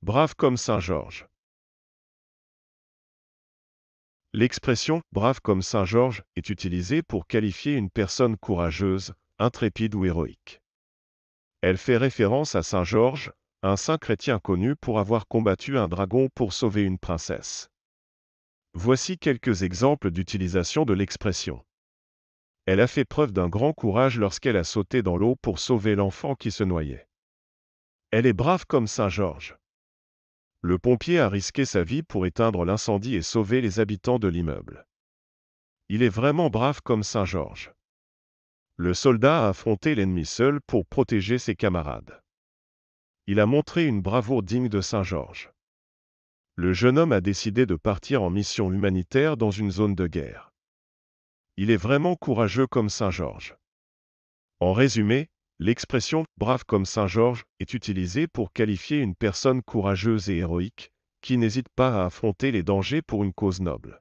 Brave comme Saint Georges. L'expression brave comme Saint Georges est utilisée pour qualifier une personne courageuse, intrépide ou héroïque. Elle fait référence à Saint Georges, un saint chrétien connu pour avoir combattu un dragon pour sauver une princesse. Voici quelques exemples d'utilisation de l'expression. Elle a fait preuve d'un grand courage lorsqu'elle a sauté dans l'eau pour sauver l'enfant qui se noyait. Elle est brave comme Saint Georges. Le pompier a risqué sa vie pour éteindre l'incendie et sauver les habitants de l'immeuble. Il est vraiment brave comme Saint-Georges. Le soldat a affronté l'ennemi seul pour protéger ses camarades. Il a montré une bravoure digne de Saint-Georges. Le jeune homme a décidé de partir en mission humanitaire dans une zone de guerre. Il est vraiment courageux comme Saint-Georges. En résumé, L'expression brave comme Saint Georges est utilisée pour qualifier une personne courageuse et héroïque, qui n'hésite pas à affronter les dangers pour une cause noble.